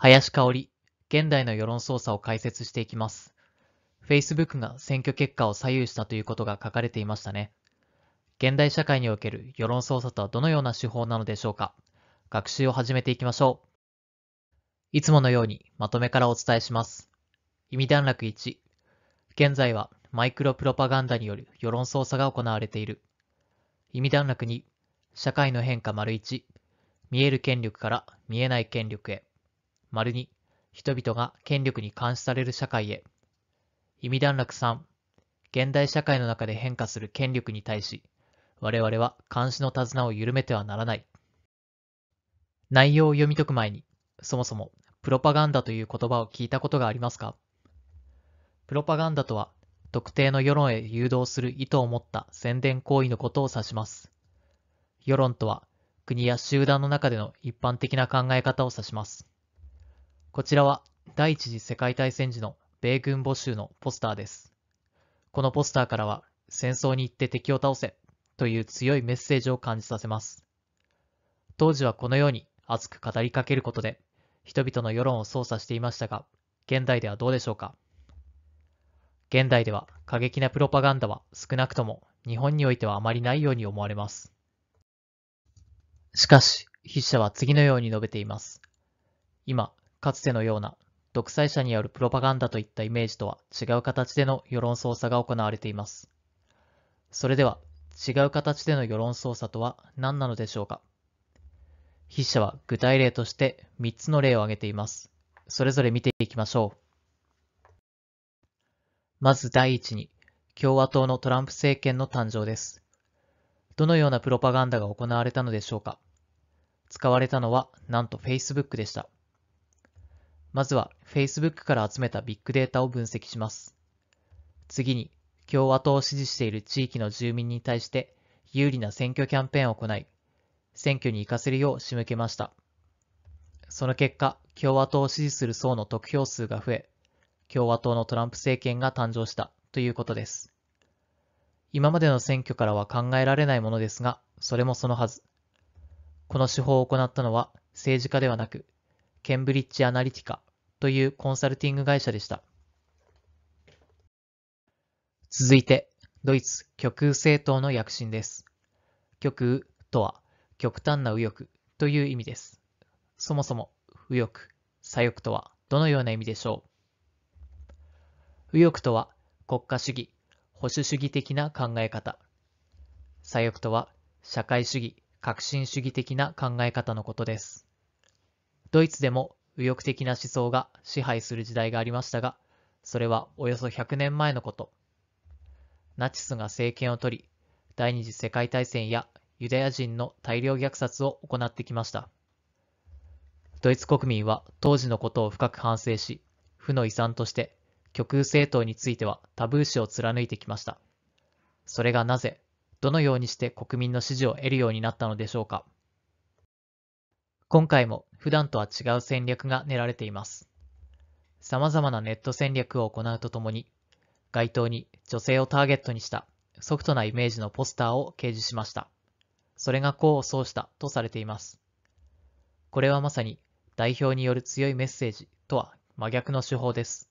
林香織、現代の世論操作を解説していきます。Facebook が選挙結果を左右したということが書かれていましたね。現代社会における世論操作とはどのような手法なのでしょうか学習を始めていきましょう。いつものようにまとめからお伝えします。意味段落1。現在はマイクロプロパガンダによる世論操作が行われている。意味段落2。社会の変化丸1。見える権力から見えない権力へ。丸に人々が権力に監視される社会へ。意味段落3、現代社会の中で変化する権力に対し、我々は監視の手綱を緩めてはならない。内容を読み解く前に、そもそもプロパガンダという言葉を聞いたことがありますかプロパガンダとは、特定の世論へ誘導する意図を持った宣伝行為のことを指します。世論とは、国や集団の中での一般的な考え方を指します。こちらは第一次世界大戦時の米軍募集のポスターです。このポスターからは戦争に行って敵を倒せという強いメッセージを感じさせます。当時はこのように熱く語りかけることで人々の世論を操作していましたが、現代ではどうでしょうか現代では過激なプロパガンダは少なくとも日本においてはあまりないように思われます。しかし、筆者は次のように述べています。今、かつてのような独裁者によるプロパガンダといったイメージとは違う形での世論操作が行われています。それでは違う形での世論操作とは何なのでしょうか筆者は具体例として3つの例を挙げています。それぞれ見ていきましょう。まず第一に、共和党のトランプ政権の誕生です。どのようなプロパガンダが行われたのでしょうか使われたのは、なんと Facebook でした。まずは Facebook から集めたビッグデータを分析します。次に、共和党を支持している地域の住民に対して有利な選挙キャンペーンを行い、選挙に活かせるよう仕向けました。その結果、共和党を支持する層の得票数が増え、共和党のトランプ政権が誕生したということです。今までの選挙からは考えられないものですが、それもそのはず。この手法を行ったのは政治家ではなくケンブリッジ・アナリティカというコンサルティング会社でした。続いて、ドイツ極右政党の躍進です。極右とは極端な右翼という意味です。そもそも右翼、左翼とはどのような意味でしょう右翼とは国家主義、保守主義的な考え方。左翼とは社会主義、革新主義的な考え方のことです。ドイツでも右翼的な思想が支配する時代がありましたが、それはおよそ100年前のこと。ナチスが政権を取り、第二次世界大戦やユダヤ人の大量虐殺を行ってきました。ドイツ国民は当時のことを深く反省し、負の遺産として極右政党についてはタブー視を貫いてきました。それがなぜ、どのようにして国民の支持を得るようになったのでしょうか。今回も普段とは違う戦略が練られています。様々なネット戦略を行うとともに、街頭に女性をターゲットにしたソフトなイメージのポスターを掲示しました。それが功を奏したとされています。これはまさに代表による強いメッセージとは真逆の手法です。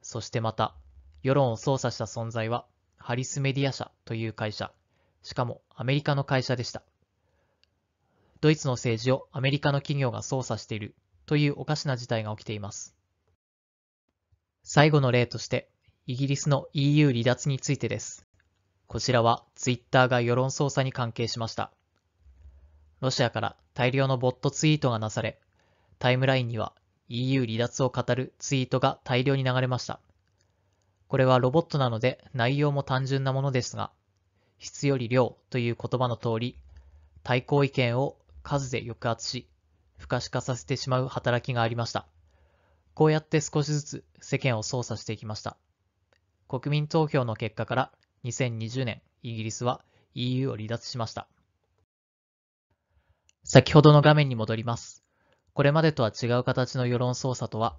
そしてまた、世論を操作した存在はハリスメディア社という会社、しかもアメリカの会社でした。ドイツの政治をアメリカの企業が操作しているというおかしな事態が起きています。最後の例として、イギリスの EU 離脱についてです。こちらは Twitter が世論操作に関係しました。ロシアから大量のボットツイートがなされ、タイムラインには EU 離脱を語るツイートが大量に流れました。これはロボットなので内容も単純なものですが、質より量という言葉の通り、対抗意見を数で抑圧し、不可視化させてしまう働きがありました。こうやって少しずつ世間を操作していきました。国民投票の結果から2020年、イギリスは EU を離脱しました。先ほどの画面に戻ります。これまでとは違う形の世論操作とは、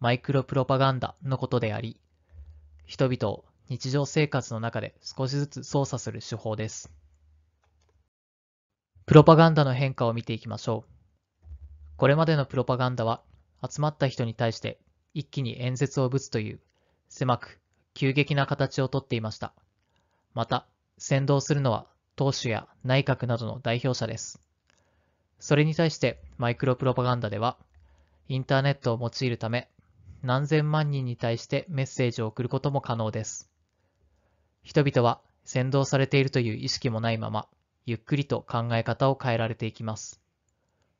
マイクロプロパガンダのことであり、人々を日常生活の中で少しずつ操作する手法です。プロパガンダの変化を見ていきましょう。これまでのプロパガンダは、集まった人に対して一気に演説をぶつという、狭く、急激な形をとっていました。また、先導するのは党首や内閣などの代表者です。それに対してマイクロプロパガンダでは、インターネットを用いるため、何千万人に対してメッセージを送ることも可能です。人々は先導されているという意識もないまま、ゆっくりと考え方を変えられていきます。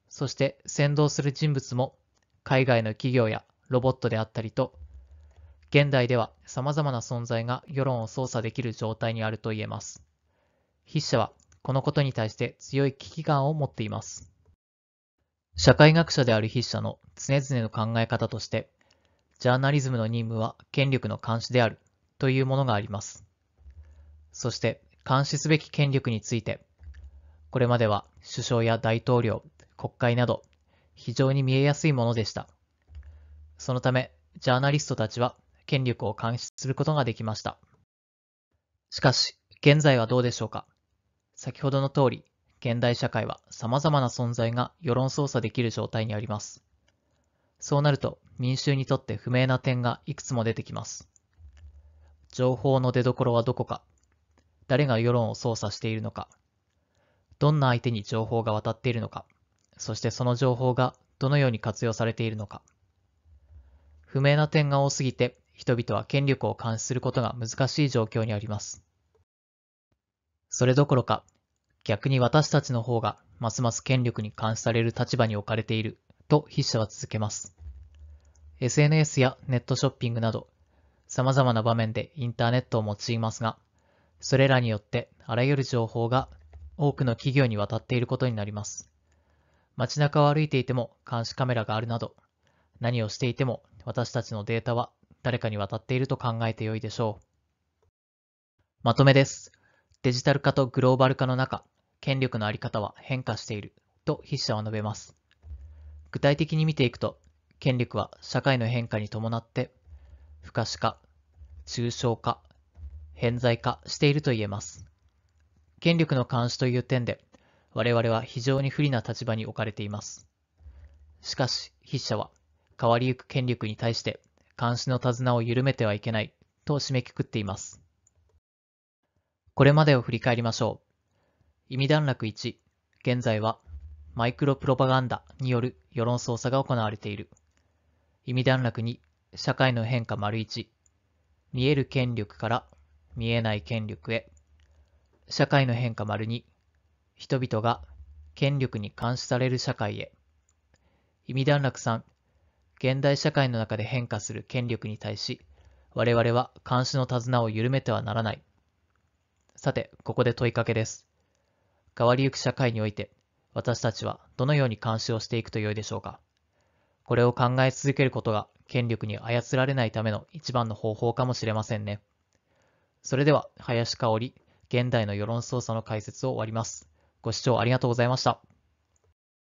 そして先導する人物も海外の企業やロボットであったりと、現代では様々な存在が世論を操作できる状態にあると言えます。筆者はこのことに対して強い危機感を持っています。社会学者である筆者の常々の考え方として、ジャーナリズムの任務は権力の監視であるというものがあります。そして、監視すべき権力について、これまでは首相や大統領、国会など非常に見えやすいものでした。そのため、ジャーナリストたちは権力を監視することができました。しかし、現在はどうでしょうか先ほどの通り、現代社会は様々な存在が世論操作できる状態にあります。そうなると、民衆にとって不明な点がいくつも出てきます。情報の出どころはどこか、誰が世論を操作しているのか、どんな相手に情報が渡っているのか、そしてその情報がどのように活用されているのか。不明な点が多すぎて、人々は権力を監視することが難しい状況にあります。それどころか、逆に私たちの方がますます権力に監視される立場に置かれていると筆者は続けます。SNS やネットショッピングなど、様々な場面でインターネットを用いますが、それらによってあらゆる情報が多くの企業に渡っていることになります。街中を歩いていても監視カメラがあるなど、何をしていても私たちのデータは誰かに渡っていると考えてよいでしょう。まとめです。デジタル化とグローバル化の中、権力のあり方は変化していると筆者は述べます。具体的に見ていくと、権力は社会の変化に伴って、不可視化、抽象化、偏在化していると言えます。権力の監視という点で、我々は非常に不利な立場に置かれています。しかし、筆者は、変わりゆく権力に対して、監視の手綱を緩めてはいけないと締めくくっています。これまでを振り返りましょう。意味段落1、現在はマイクロプロパガンダによる世論操作が行われている。意味段落2、社会の変化丸1、見える権力から見えない権力へ。社会の変化丸に人々が権力に監視される社会へ意味段落3現代社会の中で変化する権力に対し我々は監視の手綱を緩めてはならないさてここで問いかけです変わりゆく社会において私たちはどのように監視をしていくとよいでしょうかこれを考え続けることが権力に操られないための一番の方法かもしれませんねそれでは林香織現代の世論操作の解説を終わります。ご視聴ありがとうございました。